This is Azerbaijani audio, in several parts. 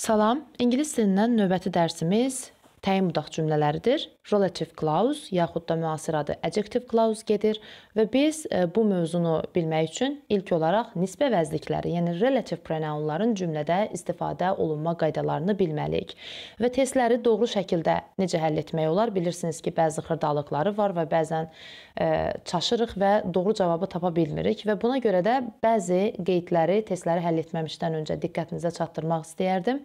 Salam, ingilis dilindən növbəti dərsimiz təyin mudaq cümlələridir. Relative clause yaxud da müasir adı adjective clause gedir və biz e, bu mövzunu bilmək üçün ilk olaraq nisbə vəzlikləri, yəni relative pronounların cümlədə istifadə olunma qaydalarını bilməliyik. Və testləri doğru şəkildə necə həll etmək olar? Bilirsiniz ki, bəzi xırdalıqları var və bəzən e, çaşırıq və doğru cavabı tapa bilmirik və buna görə də bəzi qeydləri testləri həll etməmişdən öncə diqqətinizə çatdırmaq istəyərdim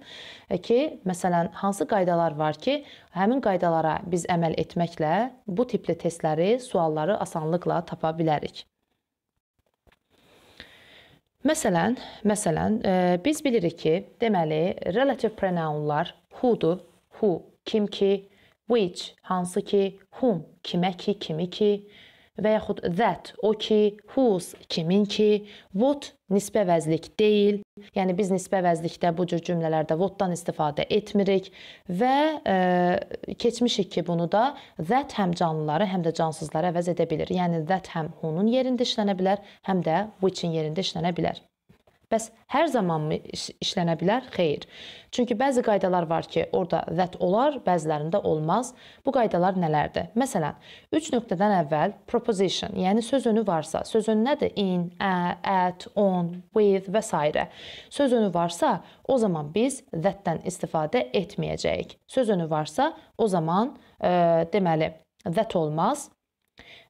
e, ki, məsələn, hansı qaydalar var ki, həmin qaydalara biz əməl etməklə bu tipli testləri, sualları asanlıqla tapa bilərik. Məsələn, məsələn, e, biz bilirik ki, deməli, relativ pronounlar who-dur, who kim ki, which hansı ki, whom kimə ki, kimi ki, və yaxud that, o ki, whose, kimin ki, what nisbə vəzlik deyil. Yəni biz nisbə vəzlikdə bu cür cümlələrdə what-dan istifadə etmirik və e, keçmişik ki, bunu da that həm canlıları, həm də cansızları əvəz edə bilir. Yəni that həm who-nun yerində işlənə bilər, həm də which-in yerində işlənə bilər. Bəs hər zamanmı iş, işlənə bilər? Xeyr. Çünki bəzi qaydalar var ki, orada that olar, bəzilərində olmaz. Bu qaydalar nələrdir? Məsələn, 3 nöqtədən əvvəl proposition, yəni söz önü varsa, söz önü nədir? In, a, at, on, with və s. Söz önü varsa, o zaman biz that-dən istifadə etməyəcəyik. Söz önü varsa, o zaman e, deməli that olmaz,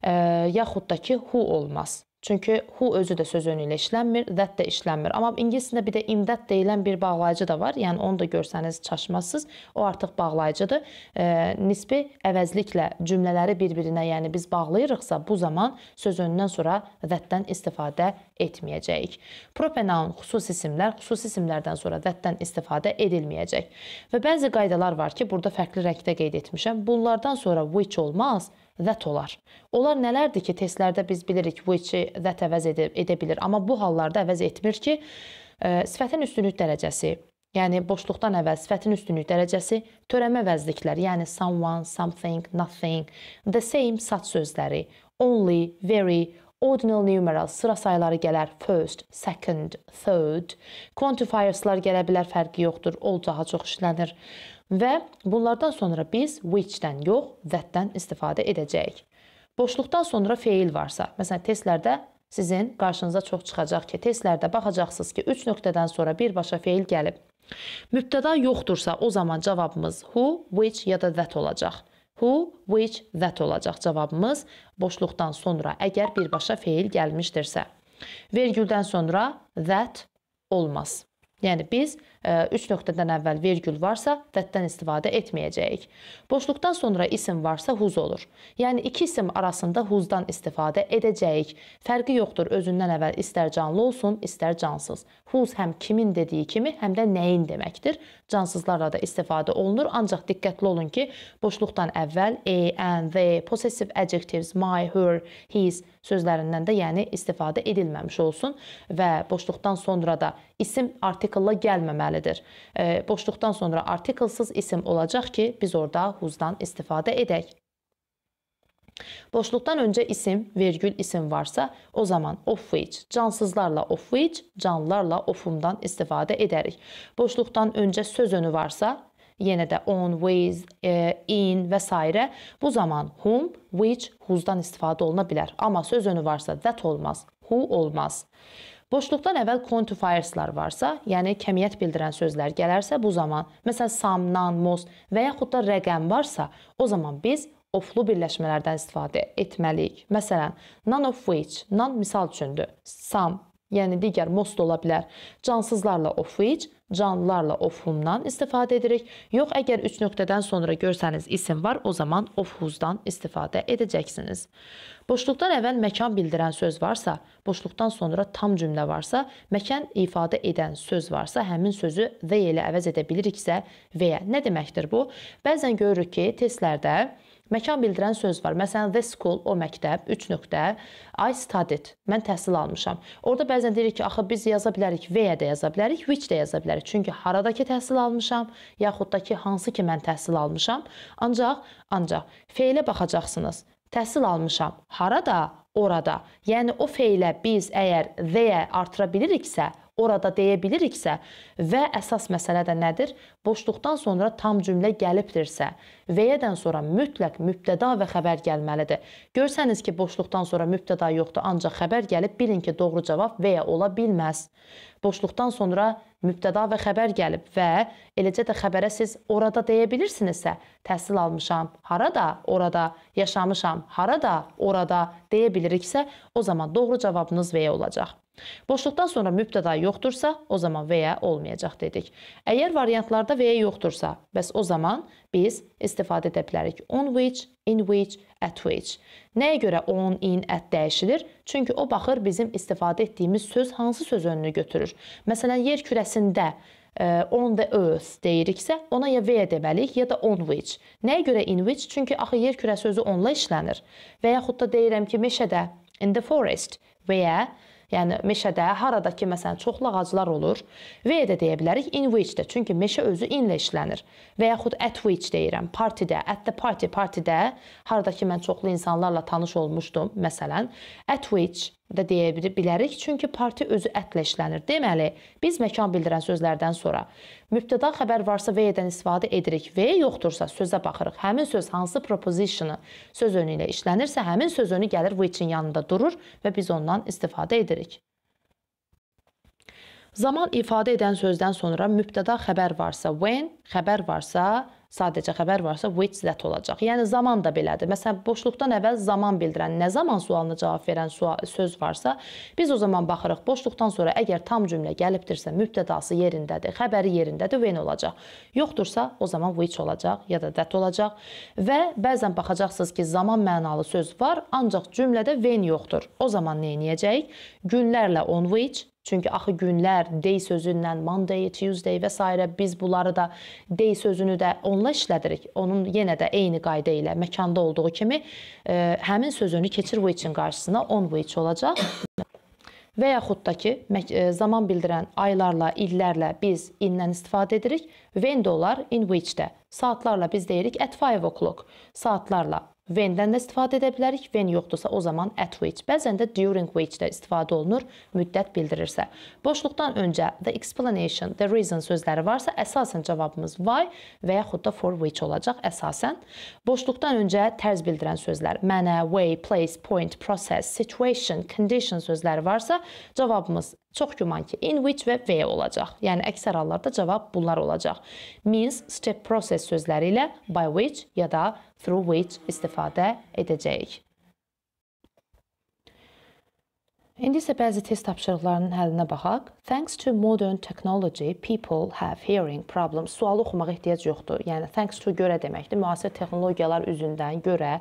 e, yaxud da ki who olmaz. Çünki who özü də söz önü ilə işlənmir, that də işlənmir. Amma ingilis dilində bir də imdad deyilən bir bağlayıcı da var. Yəni onu da görsəniz çaşmazsınız. O artıq bağlayıcıdır. E, nisbi əvəzliklə cümlələri bir-birinə, yəni biz bağlayırıqsa, bu zaman söz önündən sonra that-dən istifadə etməyəcəyik. Pronoun xüsusi isimlər xüsusi isimlərdən sonra that-dən istifadə edilməyəcək. Və bəzi qaydalar var ki, burada fərqli rəngdə qeyd etmişəm. Bunlardan sonra which olmaz, that olar. Onlar nələrdir ki, testlərdə biz bilirik which-i that əvəz edib, edə bilir, amma bu hallarda əvəz etmir ki, ə, e, sifətin üstünlük dərəcəsi, yəni boşluqdan əvvəl sifətin üstünlük dərəcəsi, törəmə vəzliklər, yəni someone, something, nothing, the same saç sözləri, only, very, Ordinal numeral sıra sayları gələr first, second, third. Quantifierslar gələ bilər, fərqi yoxdur. All daha çox işlənir. Və bunlardan sonra biz which-dən yox, that-dən istifadə edəcəyik. Boşluqdan sonra feil varsa, məsələn, testlərdə sizin qarşınıza çox çıxacaq ki, testlərdə baxacaqsınız ki, 3 nöqtədən sonra birbaşa feil gəlib. Mübtəda yoxdursa, o zaman cavabımız who, which ya da that olacaq. Who, which, that olacaq cavabımız boşluqdan sonra əgər birbaşa feil gəlmişdirsə. Vergüldən sonra that olmaz. Yəni biz 3 e, nöqtədən əvvəl vergül varsa, that-dən istifadə etməyəcəyik. Boşluqdan sonra isim varsa whose olur. Yəni iki isim arasında whose-dan istifadə edəcəyik. Fərqi yoxdur özündən əvvəl istər canlı olsun, istər cansız. Whose həm kimin dediyi kimi, həm də nəyin deməkdir cansızlarla da istifadə olunur. Ancaq diqqətli olun ki, boşluqdan əvvəl a, and, the, possessive adjectives, my, her, his sözlərindən də yəni istifadə edilməmiş olsun və boşluqdan sonra da isim artikulla gəlməməlidir. E, boşluqdan sonra artikulsız isim olacaq ki, biz orada whose-dan istifadə edək. Boşluqdan öncə isim, vergül isim varsa, o zaman of which, cansızlarla of which, canlılarla ofumdan istifadə edərik. Boşluqdan öncə söz önü varsa, yenə də on, with, e, in və s. Bu zaman whom, which, whose-dan istifadə oluna bilər. Amma söz önü varsa that olmaz, who olmaz. Boşluqdan əvvəl quantifiers-lar varsa, yəni kəmiyyət bildirən sözlər gələrsə, bu zaman, məsəl some, none, most və yaxud da rəqəm varsa, o zaman biz oflu birləşmələrdən istifadə etməliyik. Məsələn, none of which, none misal üçündür. Some, yəni digər most ola bilər. Cansızlarla of which, canlılarla ofhumdan istifadə edirik. Yox, əgər 3 nöqtədən sonra görsəniz isim var, o zaman ofhuzdan istifadə edəcəksiniz. Boşluqdan əvvəl məkan bildirən söz varsa, boşluqdan sonra tam cümlə varsa, məkan ifadə edən söz varsa, həmin sözü they ilə əvəz edə biliriksə, veya nə deməkdir bu? Bəzən görürük ki, testlərdə Məkan bildirən söz var. Məsələn, the school o məktəb, 3 nöqtə, I studied. Mən təhsil almışam. Orda bəzən deyirik ki, axı biz yaza bilərik və-yə də yaza bilərik, which də yaza bilərik. Çünki haradakı təhsil almışam, yaxud da ki, hansı ki mən təhsil almışam. Ancaq, ancaq feilə baxacaqsınız. Təhsil almışam. Harada? Orada. Yəni o feilə biz əgər və-yə artıra biliriksə, orada deyə biliriksə və əsas məsələ də nədir? Boşluqdan sonra tam cümlə gəlibdirsə, və-dən sonra mütləq mübtəda və xəbər gəlməlidir. Görsəniz ki, boşluqdan sonra mübtəda yoxdur, ancaq xəbər gəlib, bilin ki, doğru cavab və ya ola bilməz. Boşluqdan sonra mübtəda və xəbər gəlib və eləcə də xəbərə siz orada deyə bilirsinizsə, təhsil almışam, harada, orada, yaşamışam, harada, orada deyə biliriksə, o zaman doğru cavabınız və olacaq. Boşluqdan sonra mübtəda yoxdursa, o zaman və ya olmayacaq dedik. Əgər variantlarda və ya yoxdursa, bəs o zaman biz istifadə edə bilərik on which, in which, at which. Nəyə görə on, in, at dəyişilir? Çünki o baxır bizim istifadə etdiyimiz söz hansı söz önünü götürür. Məsələn, yer kürəsində e, on the earth deyiriksə, ona ya və deməliyik, ya da on which. Nəyə görə in which? Çünki axı yer kürəsi özü onla işlənir. Və yaxud da deyirəm ki, meşədə, in the forest və ya Yəni meşədə harada ki, məsələn, çoxlu ağaclar olur, və də deyə bilərik in which də, çünki meşə özü inlə işlənir. Və yaxud at which deyirəm, partidə, at the party, partidə, harada ki, mən çoxlu insanlarla tanış olmuşdum, məsələn, at which da deyə bilərik, çünki parti özü ətlə işlənir. Deməli, biz məkan bildirən sözlərdən sonra mübtəda xəbər varsa V-dən istifadə edirik. V yoxdursa sözə baxırıq. Həmin söz hansı proposition-ı söz önü ilə işlənirsə, həmin söz önü gəlir which-in yanında durur və biz ondan istifadə edirik. Zaman ifadə edən sözdən sonra mübtəda xəbər varsa when, xəbər varsa sadəcə xəbər varsa which that olacaq. Yəni zaman da belədir. Məsələn, boşluqdan əvvəl zaman bildirən nə zaman sualına cavab verən sual, söz varsa, biz o zaman baxırıq. Boşluqdan sonra əgər tam cümlə gəlibdirsə, mübtədası yerindədir, xəbəri yerindədir, when olacaq. Yoxdursa, o zaman which olacaq ya da that olacaq. Və bəzən baxacaqsınız ki, zaman mənalı söz var, ancaq cümlədə when yoxdur. O zaman nə edəcəyik? Günlərlə on which Çünki axı günlər, day sözündən Monday, Tuesday və s. biz bunları da day sözünü də onunla işlədirik. Onun yenə də eyni qayda ilə məkanda olduğu kimi ə, e, həmin sözünü keçir which-in qarşısına on which olacaq. və yaxud da ki, e, zaman bildirən aylarla, illərlə biz indən istifadə edirik. When-də olar, in which-də. Saatlarla biz deyirik at 5 o'clock. Saatlarla When-dən də istifadə edə bilərik. When yoxdursa o zaman at which. Bəzən də during which də istifadə olunur, müddət bildirirsə. Boşluqdan öncə the explanation, the reason sözləri varsa, əsasən cavabımız why və yaxud da for which olacaq əsasən. Boşluqdan öncə tərz bildirən sözlər, mənə, way, place, point, process, situation, condition sözləri varsa, cavabımız Çox güman ki, in which və where olacaq. Yəni əksər hallarda cavab bunlar olacaq. Means, step process sözləri ilə by which ya da through which istifadə edəcəyik. İndi isə bəzi test tapşırıqlarının həllinə baxaq. Thanks to modern technology, people have hearing problems. Sualı oxumağa ehtiyac yoxdur. Yəni thanks to görə deməkdir. Müasir texnologiyalar üzündən görə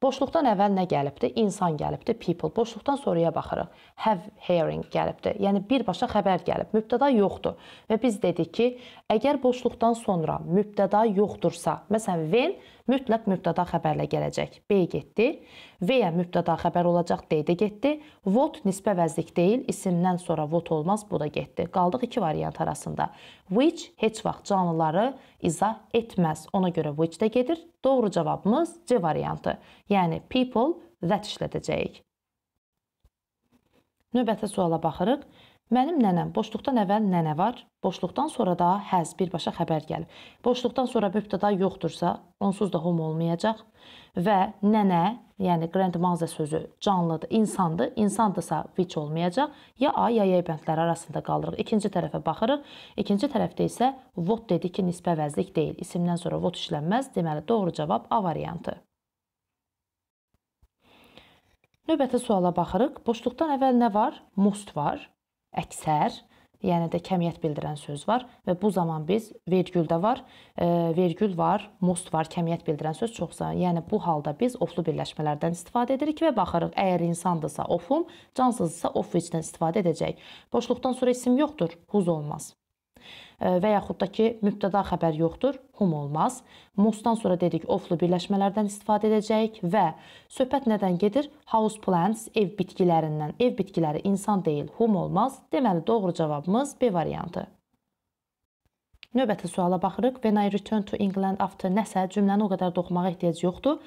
Boşluqdan əvvəl nə gəlibdi? İnsan gəlibdi, people. Boşluqdan sonraya baxırıq. Have hearing gəlibdi. Yəni birbaşa xəbər gəlib. Mübtəda yoxdur və biz dedik ki, əgər boşluqdan sonra mübtəda yoxdursa, məsələn when mütləq mübtəda xəbərlə gələcək. B getdi, V-yə mübtəda xəbər olacaq, D də getdi. Vot nisbə vəzlik deyil, isimdən sonra vot olmaz, bu da getdi. Qaldıq iki variant arasında. Which heç vaxt canlıları izah etməz. Ona görə which də gedir. Doğru cavabımız C variantı. Yəni people that işlədəcəyik. Növbəti suala baxırıq. Mənim nənəm, boşluqdan əvvəl nənə var, boşluqdan sonra da həz birbaşa xəbər gəlir. Boşluqdan sonra mübtəda yoxdursa, onsuz da hom olmayacaq və nənə, yəni grandmaza sözü canlıdır, insandır. İnsandırsa which olmayacaq. Ya a, ya y bəndləri arasında qalırıq. İkinci tərəfə baxırıq. İkinci tərəfdə isə vot dedi ki, nisbə vəzlik deyil. İsimdən sonra vot işlənməz. Deməli doğru cavab A variantı. Növbəti suala baxırıq. Boşluqdan əvvəl nə var? Must var əksər, yəni də kəmiyyət bildirən söz var və bu zaman biz vergül də var, e, vergül var, most var, kəmiyyət bildirən söz çoxsa. Yəni bu halda biz oflu birləşmələrdən istifadə edirik və baxırıq, əgər insandırsa ofum, cansızdırsa of içdən istifadə edəcək. Boşluqdan sonra isim yoxdur, huz olmaz və yaxud da ki, mübtəda xəbər yoxdur, hum olmaz. Mostdan sonra dedik, oflu birləşmələrdən istifadə edəcəyik və söhbət nədən gedir? House plants, ev bitkilərindən. Ev bitkiləri insan deyil, hum olmaz. Deməli, doğru cavabımız B variantı. Növbəti suala baxırıq. When I return to England after nəsə cümləni o qədər doxumağa ehtiyac yoxdur.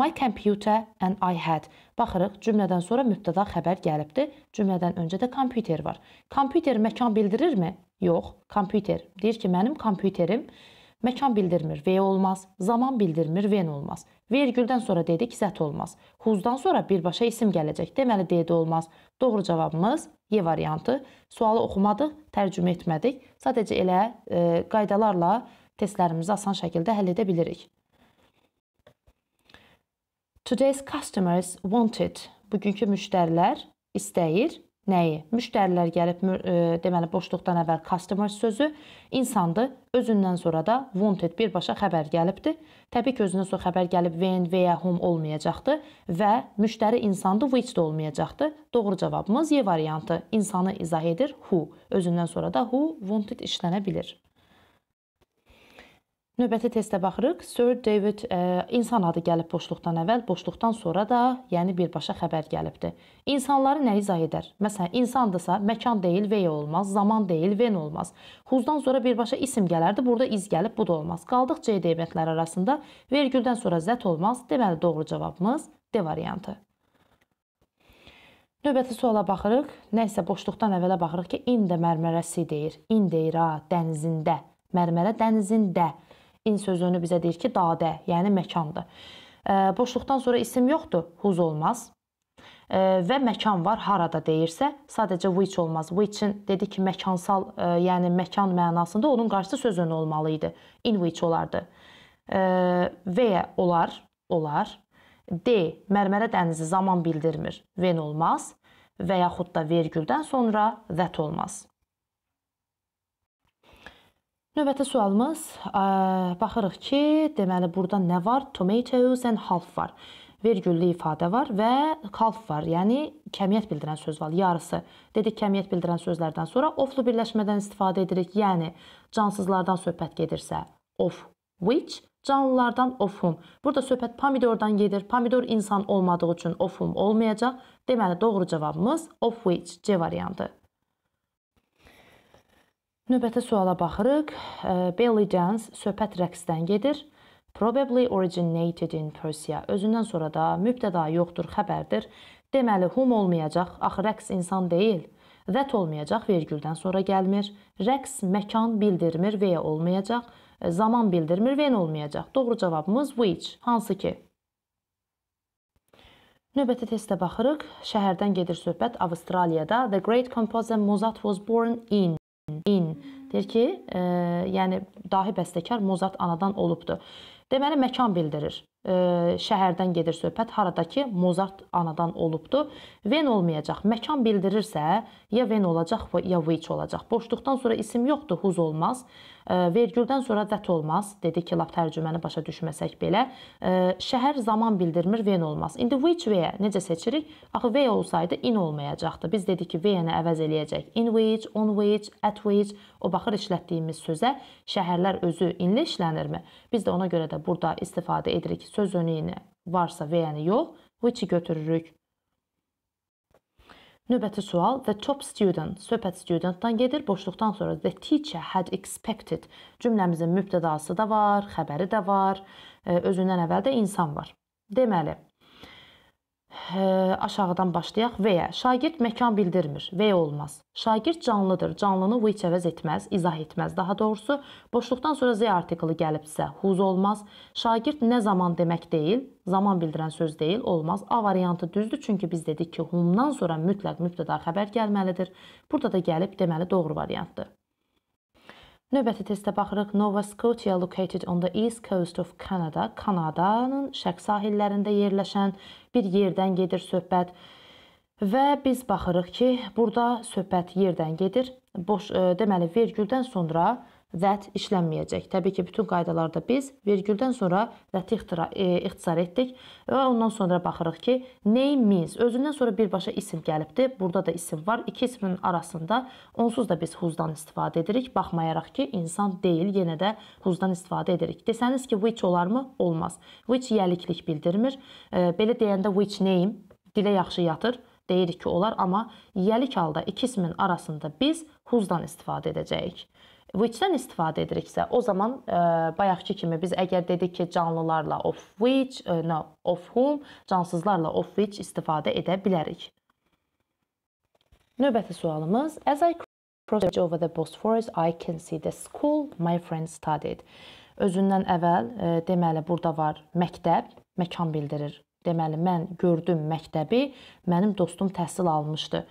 My computer and I had. Baxırıq, cümlədən sonra mübtəda xəbər gəlibdi. Cümlədən öncə də kompüter var. Kompüter məkan bildirirmi? Yox, kompüter. Deyir ki, mənim kompüterim məkan bildirmir, V olmaz, zaman bildirmir, V olmaz. Vergüldən sonra dedik, zət olmaz. Huzdan sonra birbaşa isim gələcək. Deməli, D də olmaz. Doğru cavabımız Y variantı. Sualı oxumadıq, tərcümə etmədik. Sadəcə elə e, qaydalarla testlərimizi asan şəkildə həll edə bilirik. Today's customers wanted. Bugünkü müştərilər istəyir nəyi? Müştərilər gəlib, e, deməli boşluqdan əvvəl customer sözü insandır. Özündən sonra da wanted birbaşa xəbər gəlibdi. Təbii ki, özündən sonra xəbər gəlib when və ya whom olmayacaqdı və müştəri insandı, which də olmayacaqdı. Doğru cavabımız Y variantı. İnsanı izah edir who. Özündən sonra da who wanted işlənə bilir. Növbəti testə baxırıq. Sir David ə, e, insan adı gəlib boşluqdan əvvəl, boşluqdan sonra da, yəni birbaşa xəbər gəlibdi. İnsanları nə izah edər? Məsələn, insandırsa, məkan deyil, V olmaz, zaman deyil, ven olmaz. Who's-dan sonra birbaşa isim gələrdi, burada iz gəlib, bu da olmaz. Qaldıq C deməntlər arasında, vergüldən sonra zət olmaz. Deməli, doğru cavabımız D variantı. Növbəti suala baxırıq. Nə isə boşluqdan əvvələ baxırıq ki, in də mərmərəsi deyir. In deyir ha, dənizində. Mərmərə dənizində in sözünü bizə deyir ki, dadə, yəni məkandır. Boşluqdan sonra isim yoxdur, whose olmaz. Və məkan var, harada deyirsə, sadəcə which olmaz. Which-in dedi ki, məkansal, yəni məkan mənasında onun qarşısı söz önü olmalı idi. In which olardı. Və ya olar, olar. D. Mərmərə dənizi zaman bildirmir. When olmaz və yaxud da vergüldən sonra that olmaz. Növbəti sualımız, ə, baxırıq ki, deməli burada nə var? Tomatoes and half var. Vergüllü ifadə var və half var, yəni kəmiyyət bildirən söz var, yarısı. Dedik kəmiyyət bildirən sözlərdən sonra oflu birləşmədən istifadə edirik. Yəni cansızlardan söhbət gedirsə of which, canlılardan of whom. Burada söhbət pomidordan gedir. Pomidor insan olmadığı üçün of whom olmayacaq. Deməli doğru cavabımız of which C variantı. Növbəti suala baxırıq. Belly dance söhbət rəqsdən gedir. Probably originated in Persia. Özündən sonra da mübtəda yoxdur, xəbərdir. Deməli, hum olmayacaq, axı rəqs insan deyil. That olmayacaq, vergüldən sonra gəlmir. Rəqs məkan bildirmir, veya olmayacaq. Zaman bildirmir, when olmayacaq. Doğru cavabımız which, hansı ki? Növbəti testə baxırıq. Şəhərdən gedir söhbət Avstraliyada. The great composer Mozart was born in din deyir ki, e, yəni dahi bəstəkar Mozart anadan olubdur. Deməli məkan bildirir şəhərdən gedir söhbət, harada ki, Mozart anadan olubdu. Ven olmayacaq. Məkan bildirirsə, ya ven olacaq, ya which olacaq. Boşluqdan sonra isim yoxdur, huz olmaz. Vergüldən sonra that olmaz. Dedi ki, lap tərcüməni başa düşməsək belə. Şəhər zaman bildirmir, ven olmaz. İndi which way necə seçirik? Axı way olsaydı in olmayacaqdı. Biz dedik ki, way-nə əvəz eləyəcək. In which, on which, at which. O baxır işlətdiyimiz sözə şəhərlər özü inlə işlənirmi? Biz də ona görə də burada istifadə edirik söz önüyünə varsa və-yəni yox, which-i götürürük. Növbəti sual the top student söhbət studentdan gedir. Boşluqdan sonra the teacher had expected cümləmizin mübtədası da var, xəbəri də var, e, özündən əvvəl də insan var. Deməli, Hə, aşağıdan başlayaq. V-yə. Şagird məkan bildirmir. V olmaz. Şagird canlıdır. Canlını which əvəz etməz, izah etməz. Daha doğrusu, boşluqdan sonra Z artiklı gəlibsə, whose olmaz. Şagird nə zaman demək deyil, zaman bildirən söz deyil, olmaz. A variantı düzdür, çünki biz dedik ki, whom-dan sonra mütləq mübtəda xəbər gəlməlidir. Burada da gəlib deməli doğru variantdır. Növbəti testə baxırıq. Nova Scotia located on the east coast of Canada, Kanadanın şərq sahillərində yerləşən bir yerdən gedir söhbət. Və biz baxırıq ki, burada söhbət yerdən gedir. Boş, e, deməli, vergüldən sonra that işlənməyəcək. Təbii ki, bütün qaydalarda biz vergüldən sonra that ixtira, e, ixtisar etdik və ondan sonra baxırıq ki, name means özündən sonra birbaşa isim gəlibdi. Burada da isim var. İki ismin arasında onsuz da biz whose-dan istifadə edirik, baxmayaraq ki, insan deyil, yenə də whose-dan istifadə edirik. Desəniz ki, which olarmı? Olmaz. Which yəliklik bildirmir. E, belə deyəndə which name dilə yaxşı yatır deyirik ki, olar, amma yelik halda iki ismin arasında biz whose-dan istifadə edəcəyik which-dən istifadə ediriksə, o zaman ə, e, bayaqki kimi biz əgər dedik ki, canlılarla of which, ə, e, no, of whom, cansızlarla of which istifadə edə bilərik. Növbəti sualımız: As I crossed over the Bosphorus, I can see the school my friend studied. Özündən əvvəl ə, e, deməli burada var məktəb, məkan bildirir. Deməli mən gördüm məktəbi, mənim dostum təhsil almışdı.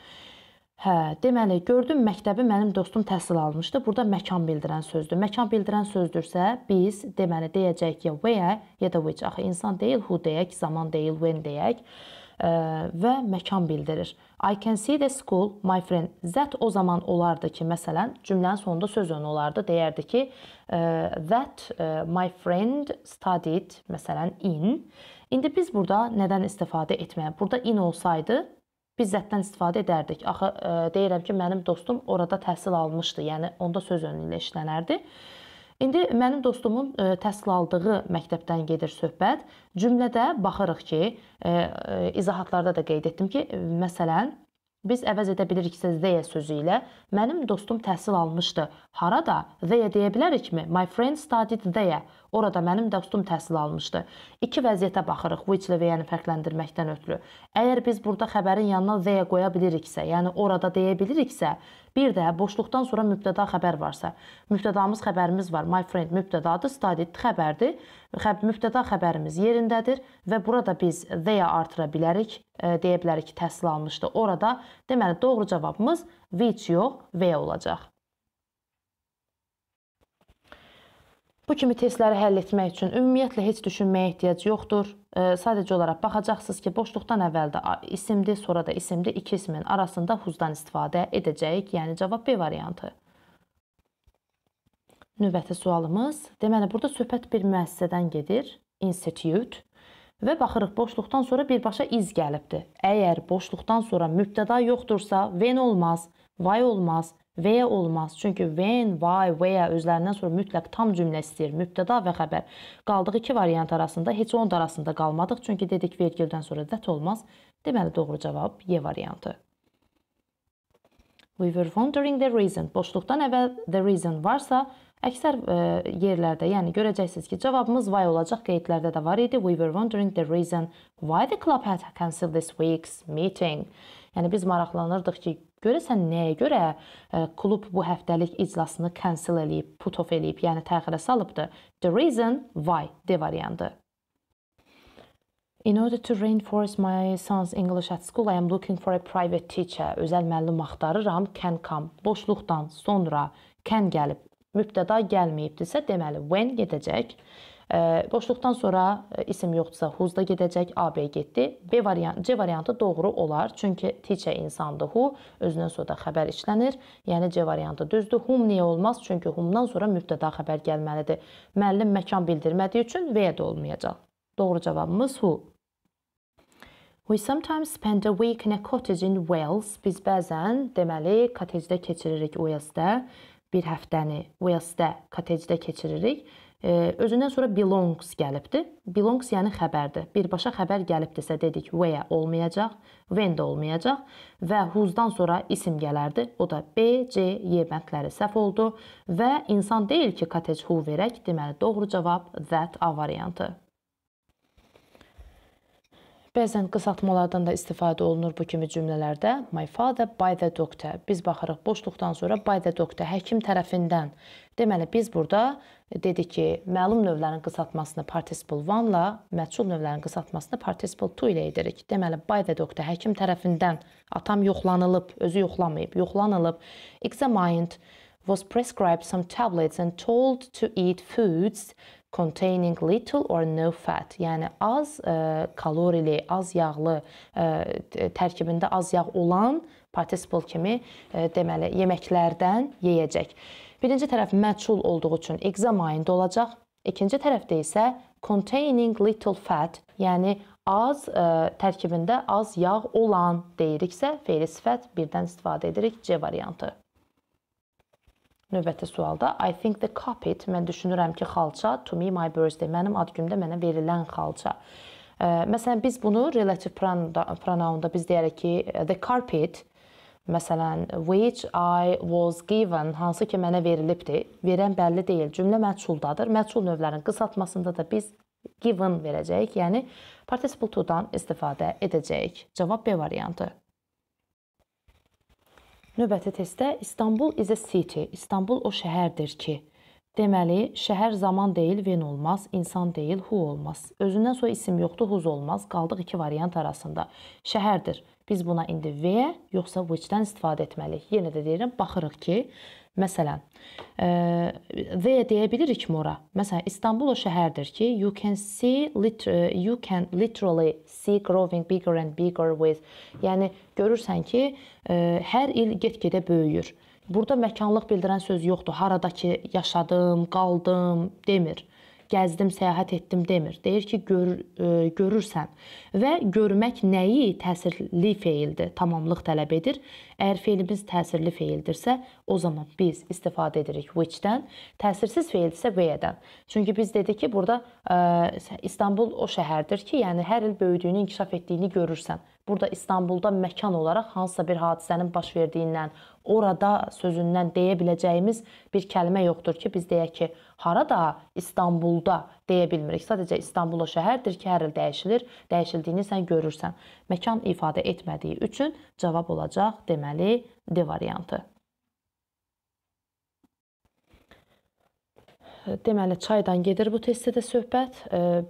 Hə, deməli, gördüm məktəbi mənim dostum təhsil almışdı. Burada məkan bildirən sözdür. Məkan bildirən sözdürsə, biz deməli deyəcəyik ya where ya da which. Axı insan deyil, who deyək, zaman deyil, when deyək e, və məkan bildirir. I can see the school, my friend. That o zaman olardı ki, məsələn, cümlənin sonunda söz önü olardı, deyərdi ki, e, that e, my friend studied, məsələn, in. İndi biz burada nədən istifadə etməyə? Burada in olsaydı, biz zətdən istifadə edərdik. Axı ə, e, deyirəm ki, mənim dostum orada təhsil almışdı. Yəni onda söz önü ilə işlənərdi. İndi mənim dostumun ə, e, təhsil aldığı məktəbdən gedir söhbət. Cümlədə baxırıq ki, ə, e, izahatlarda da qeyd etdim ki, məsələn, biz əvəz edə biliriksə they sözü ilə mənim dostum təhsil almışdı. Harada they deyə bilərikmi? My friend studied there. Orada mənim dostum təhsil almışdı. İki vəziyyətə baxırıq which ilə və-ni yəni fərqləndirməkdən ötürü. Əgər biz burada xəbərin yanına they qoya biliriksə, yəni orada deyə biliriksə, Bir də boşluqdan sonra mübtəda xəbər varsa, mübtədamız xəbərimiz var, my friend mübtədadır, studied xəbərdir. Xəb mübtəda xəbərimiz yerindədir və burada biz they-ə artıra bilərik, e, deyə bilərik ki, təhsil almışdı. Orada deməli doğru cavabımız which yox, V olacaq. Bu kimi testləri həll etmək üçün ümumiyyətlə heç düşünməyə ehtiyac yoxdur. E, sadəcə olaraq baxacaqsınız ki, boşluqdan əvvəldə isimdir, sonra da isimdir. İki ismin arasında whose-dan istifadə edəcəyik, yəni cavab B variantı. Növbəti sualımız. Deməli, burada söhbət bir müəssisədən gedir, institute və baxırıq boşluqdan sonra birbaşa iz gəlibdi. Əgər boşluqdan sonra mübtəda yoxdursa, when olmaz, why olmaz, V olmaz. Çünki when, why, where özlərindən sonra mütləq tam cümlə istəyir. Mübtəda və xəbər. Qaldığı iki variant arasında heç onun arasında qalmadıq. Çünki dedik vergildən sonra that olmaz. Deməli doğru cavab Y variantı. We were wondering the reason. Boşluqdan əvvəl the reason varsa, Əksər ə, e, yerlərdə, yəni görəcəksiniz ki, cavabımız why olacaq. Qeydlərdə də var idi. We were wondering the reason why the club had cancelled this week's meeting. Yəni biz maraqlanırdıq ki, Görəsən nəyə görə e, klub bu həftəlik iclasını cancel eləyib, put off eləyib, yəni təxirə salıbdı? The reason why D variantı. In order to reinforce my son's English at school, I am looking for a private teacher. Özəl müəllim axtarıram. Can come. Boşluqdan sonra can gəlib. Mübtəda gəlməyibdisə, deməli when gedəcək. Boşluqdan sonra isim yoxdursa who's da gedəcək, AB getdi. B variantı, C variantı doğru olar. Çünki teacher insandır who, özündən sonra da xəbər işlənir. Yəni C variantı düzdür. Whom niyə olmaz? Çünki whomdan sonra mübtəda xəbər gəlməlidir. Müəllim məkan bildirmədiyi üçün və də olmayacaq. Doğru cavabımız who. We sometimes spend a week in a cottage in Wales. Biz bəzən, deməli, kotecdə keçiririk Uelsdə bir həftəni. Uelsdə kotecdə keçiririk. Özündən sonra belongs gəlibdi. Belongs yəni xəbərdir. Birbaşa xəbər gəlibdisə dedik where olmayacaq, when də olmayacaq və whose-dan sonra isim gələrdi. O da B, C, Y bəndləri səhv oldu və insan deyil ki, cottage who verək, deməli doğru cavab that A variantı. Bəzən qısaltmalardan da istifadə olunur bu kimi cümlələrdə. My father by the doctor. Biz baxırıq boşluqdan sonra by the doctor həkim tərəfindən. Deməli biz burada dedik ki, məlum növlərin qısaltmasını participle 1-la, məçhul növlərin qısaltmasını participle 2 ilə edirik. Deməli by the doctor həkim tərəfindən atam yoxlanılıb, özü yoxlamayıb, yoxlanılıb. Examined was prescribed some tablets and told to eat foods containing little or no fat, yəni az ə, e, kalorili, az yağlı ə, e, tərkibində az yağ olan participle kimi ə, e, deməli yeməklərdən yeyəcək. Birinci tərəf məchul olduğu üçün exam ayında olacaq. İkinci tərəfdə isə containing little fat, yəni az ə, tərkibində az yağ olan deyiriksə, fe'li sifət birdən istifadə edirik C variantı. Növbəti sualda I think the carpet mən düşünürəm ki, xalça to me my birthday mənim ad günümdə mənə verilən xalça. Məsələn biz bunu relative pronounda biz deyərik ki, the carpet Məsələn, which I was given hansı ki mənə verilibdi. Verən bəlli deyil. Cümlə məçhuldadır. Məçhul növlərin qısaltmasında da biz given verəcəyik. Yəni participle to-dan istifadə edəcəyik. Cavab B variantı. Növbəti testdə İstanbul is a city. İstanbul o şəhərdir ki. Deməli, şəhər zaman deyil, ven olmaz, insan deyil, hu olmaz. Özündən sonra isim yoxdur, huz olmaz. Qaldıq iki variant arasında. Şəhərdir. Biz buna indi V-yə yoxsa which-dən istifadə etməliyik. Yenə də deyirəm, baxırıq ki, Məsələn, e, və deyə bilirik mora. Məsələn, İstanbul o şəhərdir ki, you can see e, you can literally see growing bigger and bigger with. Yəni görürsən ki, e, hər il get-gedə böyüyür. Burada məkanlıq bildirən söz yoxdur. Haradakı yaşadım, qaldım demir gəzdim, səyahət etdim demir. Deyir ki, gör, e, görürsən və görmək nəyi təsirli feildir, tamamlıq tələb edir. Əgər feilimiz təsirli feildirsə, o zaman biz istifadə edirik which-dən, təsirsiz feildirsə where-dən. Çünki biz dedik ki, burada e, İstanbul o şəhərdir ki, yəni hər il böyüdüyünü, inkişaf etdiyini görürsən burada İstanbulda məkan olaraq hansısa bir hadisənin baş verdiyindən, orada sözündən deyə biləcəyimiz bir kəlmə yoxdur ki, biz deyək ki, harada İstanbulda deyə bilmirik. Sadəcə İstanbul o şəhərdir ki, hər il dəyişilir. Dəyişildiyini sən görürsən. Məkan ifadə etmədiyi üçün cavab olacaq deməli D variantı. Deməli, çaydan gedir bu testdə söhbət.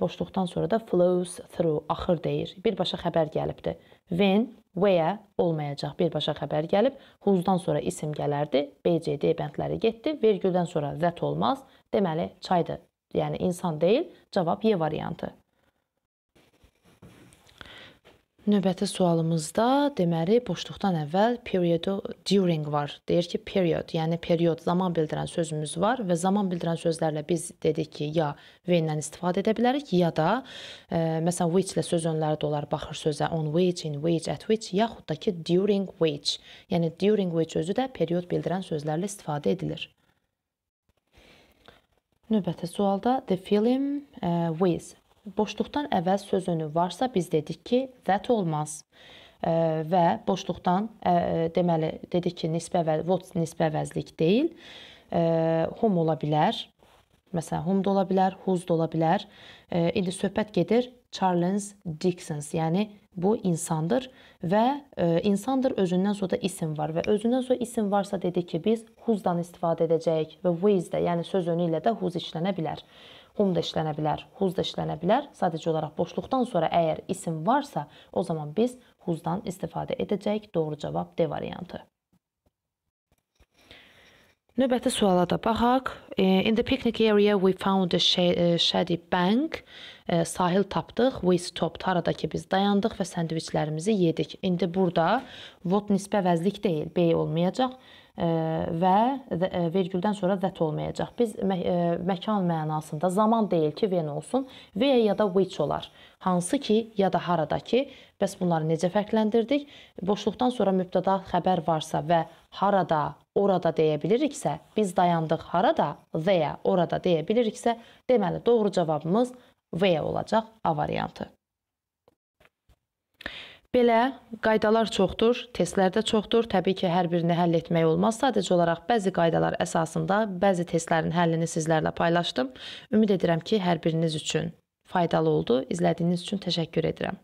Boşluqdan sonra da flows through axır deyir. Birbaşa xəbər gəlibdi. When, where olmayacaq. Birbaşa xəbər gəlib. Who's-dan sonra isim gələrdi. BCD bəndləri getdi. Vergüldən sonra that olmaz. Deməli, çaydır. Yəni insan deyil. Cavab Y variantı. Növbəti sualımızda deməli boşluqdan əvvəl periodu during var. Deyir ki, period, yəni period zaman bildirən sözümüz var və zaman bildirən sözlərlə biz dedik ki, ya when-dən istifadə edə bilərik, ya da ə, e, məsələn which ilə söz önləri də olar, baxır sözə on which, in which, at which, yaxud da ki during which. Yəni during which özü də period bildirən sözlərlə istifadə edilir. Növbəti sualda the film uh, with boşluqdan əvvəl sözünü varsa biz dedik ki, that olmaz. Və boşluqdan deməli dedik ki, nisbə və what nisbə əvəzlik deyil. Home ola bilər. Məsələn, home da ola bilər, whose da ola bilər. İndi söhbət gedir Charles Dickens, yəni bu insandır və insandır özündən sonra da isim var və özündən sonra isim varsa dedik ki, biz whose-dan istifadə edəcəyik və with-də, yəni söz önü ilə də whose işlənə bilər um da işlənə bilər, whose da işlənə bilər. Sadəcə olaraq boşluqdan sonra əgər isim varsa, o zaman biz whose-dan istifadə edəcəyik. Doğru cavab D variantı. Növbəti suala da baxaq. E, in the picnic area we found a shady e, bank. E, sahil tapdıq. We stopped. Haradakı biz dayandıq və səndviçlərimizi yedik. İndi burada what nisbə vəzlik deyil, B olmayacaq və e, vergüldən sonra that olmayacaq. Biz mə e, məkan mənasında zaman deyil ki, when olsun, where ya da which olar. Hansı ki, ya da haradakı. Bəs bunları necə fərqləndirdik? Boşluqdan sonra mübtəda xəbər varsa və harada, orada deyə biliriksə, biz dayandıq harada, there, orada deyə biliriksə, deməli doğru cavabımız where olacaq A variantı. Belə qaydalar çoxdur, testlər də çoxdur. Təbii ki, hər birini həll etmək olmaz. Sadəcə olaraq bəzi qaydalar əsasında bəzi testlərin həllini sizlərlə paylaşdım. Ümid edirəm ki, hər biriniz üçün faydalı oldu. İzlədiyiniz üçün təşəkkür edirəm.